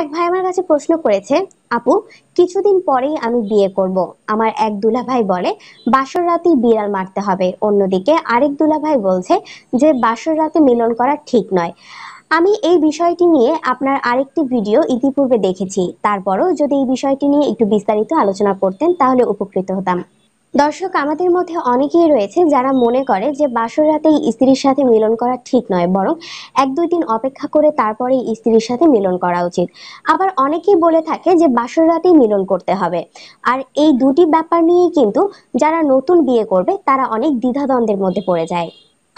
এক ভাই আমার কাছে প্রশ্ন করেছে আপু কিছুদিন পরেই আমি বিয়ে করব। আমার এক দুলা ভাই বলে বাসর রাতে বিড়াল মারতে হবে অন্যদিকে আরেক দুলা ভাই বলছে যে বাসর রাতে মিলন করা ঠিক নয় আমি এই বিষয়টি নিয়ে আপনার আরেকটি ভিডিও ইতিপূর্বে দেখেছি তারপরও যদি এই বিষয়টি নিয়ে একটু বিস্তারিত আলোচনা করতেন তাহলে উপকৃত হতাম দর্শক আমাদের মধ্যে অনেকেই রয়েছে যারা মনে করে যে বাসর রাতেই স্ত্রীর সাথে মিলন করা ঠিক নয় বরং এক দুই দিন অপেক্ষা করে তারপরে স্ত্রীর সাথে মিলন করা উচিত আবার অনেকেই বলে থাকে যে বাসর রাতেই মিলন করতে হবে আর এই দুটি ব্যাপার নিয়ে কিন্তু যারা নতুন বিয়ে করবে তারা অনেক দ্বিধাদ্বন্দ্বের মধ্যে পড়ে যায়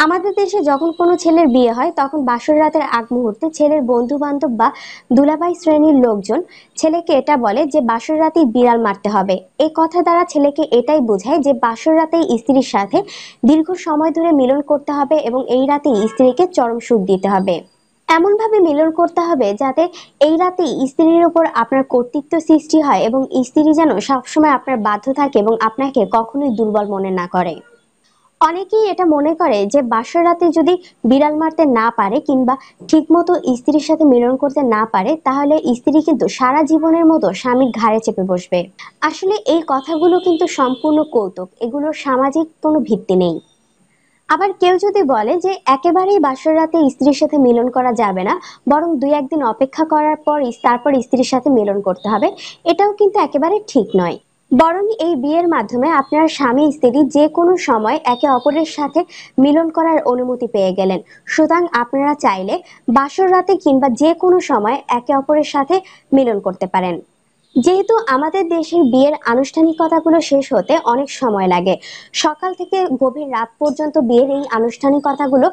আমাদের দেশে যখন কোনো ছেলের বিয়ে হয় তখন বাসর রাতের আগ মুহূর্তে ছেলের বন্ধু বান্ধব বা দুলাভাই শ্রেণীর লোকজন ছেলেকে এটা বলে যে বাসর রাতেই বিড়াল মারতে হবে এই কথা দ্বারা ছেলেকে এটাই বোঝায় যে বাসর রাতেই স্ত্রীর সাথে দীর্ঘ সময় ধরে মিলন করতে হবে এবং এই রাতেই স্ত্রীকে চরম সুখ দিতে হবে এমনভাবে মিলন করতে হবে যাতে এই রাতে স্ত্রীর ওপর আপনার কর্তৃত্ব সৃষ্টি হয় এবং স্ত্রী যেন সবসময় আপনার বাধ্য থাকে এবং আপনাকে কখনোই দুর্বল মনে না করে অনেকেই এটা মনে করে যে বাসর রাতে যদি বিড়াল মারতে না পারে কিংবা ঠিকমতো স্ত্রীর সাথে মিলন করতে না পারে তাহলে স্ত্রী কিন্তু সারা জীবনের মতো স্বামীর ঘাড়ে চেপে বসবে আসলে এই কথাগুলো কিন্তু সম্পূর্ণ কৌতুক এগুলোর সামাজিক কোনো ভিত্তি নেই আবার কেউ যদি বলে যে একেবারেই বাসর রাতে স্ত্রীর সাথে মিলন করা যাবে না বরং দুই একদিন অপেক্ষা করার পর তারপর স্ত্রীর সাথে মিলন করতে হবে এটাও কিন্তু একেবারে ঠিক নয় বরং এই বিয়ের মাধ্যমে আপনার স্বামী স্ত্রী যে কোনো সময় একে অপরের সাথে মিলন করার অনুমতি পেয়ে গেলেন সুতরাং আপনারা চাইলে বাসর রাতে কিংবা যে কোনো সময় একে অপরের সাথে মিলন করতে পারেন যেহেতু আমাদের দেশের বিয়ের আনুষ্ঠানিকতাগুলো শেষ হতে অনেক সময় লাগে সকাল থেকে গভীর রাত পর্যন্ত বিয়ের এই আনুষ্ঠানিকতাগুলো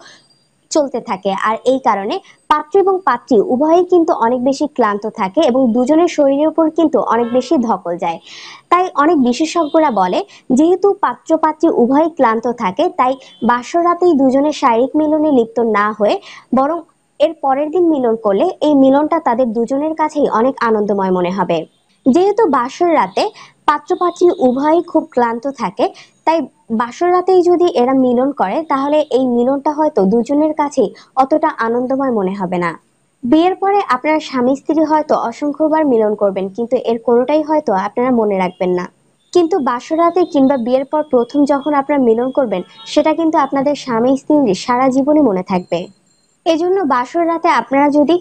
চলতে থাকে আর এই কারণে পাত্র এবং পাত্রী উভয়ই কিন্তু অনেক বেশি ক্লান্ত থাকে এবং দুজনের শরীরের উপর কিন্তু অনেক বেশি ধকল যায় তাই অনেক বিশেষজ্ঞরা বলে যেহেতু পাত্র পাত্রী উভয়ই ক্লান্ত থাকে তাই বাসরাতেই দুজনের শারীরিক মিলনে লিপ্ত না হয়ে বরং এর পরের দিন মিলন করলে এই মিলনটা তাদের দুজনের কাছেই অনেক আনন্দময় মনে হবে যেহেতু বাসর রাতে পাত্রপাত্রী উভয়ই খুব ক্লান্ত থাকে তাই বাসর রাতেই যদি এরা মিলন করে তাহলে এই মিলনটা হয়তো দুজনের কাছেই অতটা আনন্দময় মনে হবে না বিয়ের পরে আপনার স্বামী স্ত্রী হয়তো অসংখ্যবার মিলন করবেন কিন্তু এর কোনোটাই হয়তো আপনারা মনে রাখবেন না কিন্তু বাসর রাতে কিংবা বিয়ের পর প্রথম যখন আপনারা মিলন করবেন সেটা কিন্তু আপনাদের স্বামী স্ত্রীর সারা জীবনে মনে থাকবে এজন্য বাসর রাতে আপনারা যদি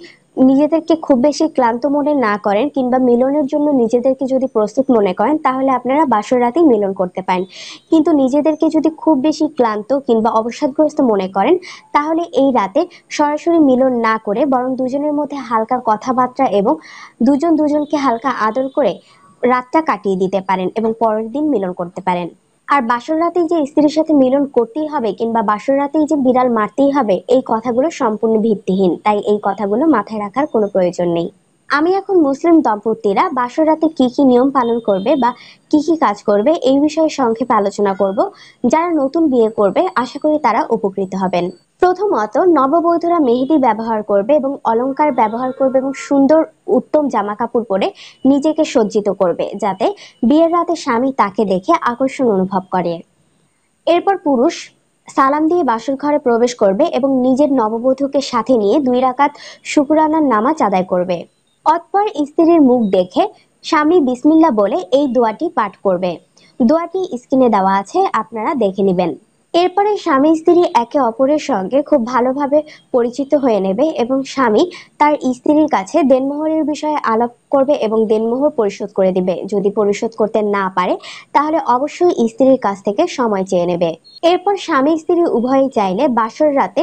নিজেদেরকে খুব বেশি ক্লান্ত মনে না করেন কিংবা মিলনের জন্য নিজেদেরকে যদি প্রস্তুত মনে করেন তাহলে আপনারা বাসর রাতেই মিলন করতে পারেন কিন্তু নিজেদেরকে যদি খুব বেশি ক্লান্ত কিংবা অবসাদগ্রস্ত মনে করেন তাহলে এই রাতে সরাসরি মিলন না করে বরং দুজনের মধ্যে হালকা কথাবার্তা এবং দুজন দুজনকে হালকা আদর করে রাতটা কাটিয়ে দিতে পারেন এবং পরের দিন মিলন করতে পারেন আর বাসর রাতে যে স্ত্রীর সাথে মিলন করতেই হবে কিংবা বাসর রাতেই যে বিড়াল মারতেই হবে এই কথাগুলো সম্পূর্ণ ভিত্তিহীন তাই এই কথাগুলো মাথায় রাখার কোনো প্রয়োজন নেই আমি এখন মুসলিম দম্পতিরা বাসর রাতে কি কি নিয়ম পালন করবে বা কি কি কাজ করবে এই বিষয়ে সংক্ষেপে আলোচনা করব যারা নতুন বিয়ে করবে আশা করি তারা উপকৃত হবেন প্রথমত নববৌধরা মেহেদি ব্যবহার করবে এবং অলংকার ব্যবহার করবে এবং সুন্দর উত্তম জামা কাপড় পরে নিজেকে সজ্জিত করবে যাতে বিয়ের রাতে স্বামী তাকে দেখে আকর্ষণ অনুভব করে এরপর পুরুষ সালাম দিয়ে বাসর ঘরে প্রবেশ করবে এবং নিজের নববধূকে সাথে নিয়ে দুই রাকাত শুকুরানার নামাজ আদায় করবে অতপর স্ত্রীর মুখ দেখে স্বামী বিসমিল্লা বলে এই দোয়াটি পাঠ করবে দোয়াটি স্ক্রিনে দেওয়া আছে আপনারা দেখে নেবেন এরপরে স্বামী স্ত্রী একে অপরের সঙ্গে খুব ভালোভাবে পরিচিত হয়ে নেবে এবং স্বামী তার স্ত্রীর কাছে দেনমোহরের বিষয়ে আলাপ করবে এবং দেনমোহর পরিশোধ করে দিবে যদি পরিশোধ করতে না পারে তাহলে অবশ্যই স্ত্রীর কাছ থেকে সময় চেয়ে নেবে এরপর স্বামী স্ত্রী উভয়ই চাইলে বাসর রাতে